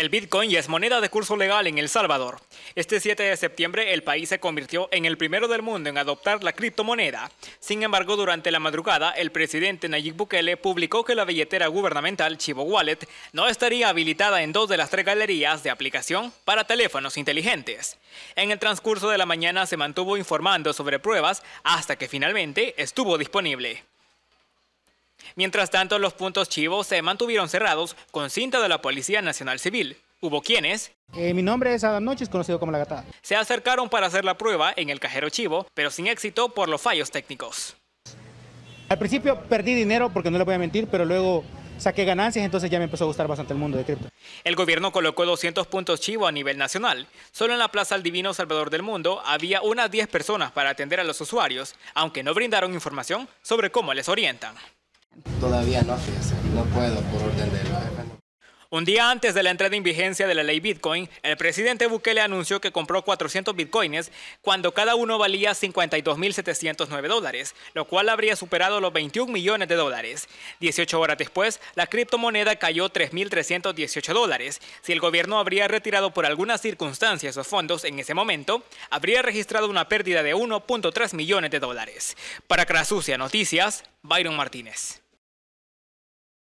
El Bitcoin ya es moneda de curso legal en El Salvador. Este 7 de septiembre el país se convirtió en el primero del mundo en adoptar la criptomoneda. Sin embargo, durante la madrugada, el presidente Nayib Bukele publicó que la billetera gubernamental Chivo Wallet no estaría habilitada en dos de las tres galerías de aplicación para teléfonos inteligentes. En el transcurso de la mañana se mantuvo informando sobre pruebas hasta que finalmente estuvo disponible. Mientras tanto, los puntos chivos se mantuvieron cerrados con cinta de la Policía Nacional Civil. Hubo quienes... Eh, mi nombre es Adam Noches, conocido como La gata. Se acercaron para hacer la prueba en el cajero chivo, pero sin éxito por los fallos técnicos. Al principio perdí dinero, porque no le voy a mentir, pero luego saqué ganancias, entonces ya me empezó a gustar bastante el mundo de cripto. El gobierno colocó 200 puntos chivo a nivel nacional. Solo en la Plaza al Divino Salvador del Mundo había unas 10 personas para atender a los usuarios, aunque no brindaron información sobre cómo les orientan. Todavía no, fíjese, no puedo por orden Un día antes de la entrada en vigencia de la ley Bitcoin, el presidente Bukele anunció que compró 400 bitcoins cuando cada uno valía 52.709 dólares, lo cual habría superado los 21 millones de dólares. 18 horas después, la criptomoneda cayó 3.318 dólares. Si el gobierno habría retirado por alguna circunstancia esos fondos en ese momento, habría registrado una pérdida de 1.3 millones de dólares. Para Crasucia Noticias, Byron Martínez.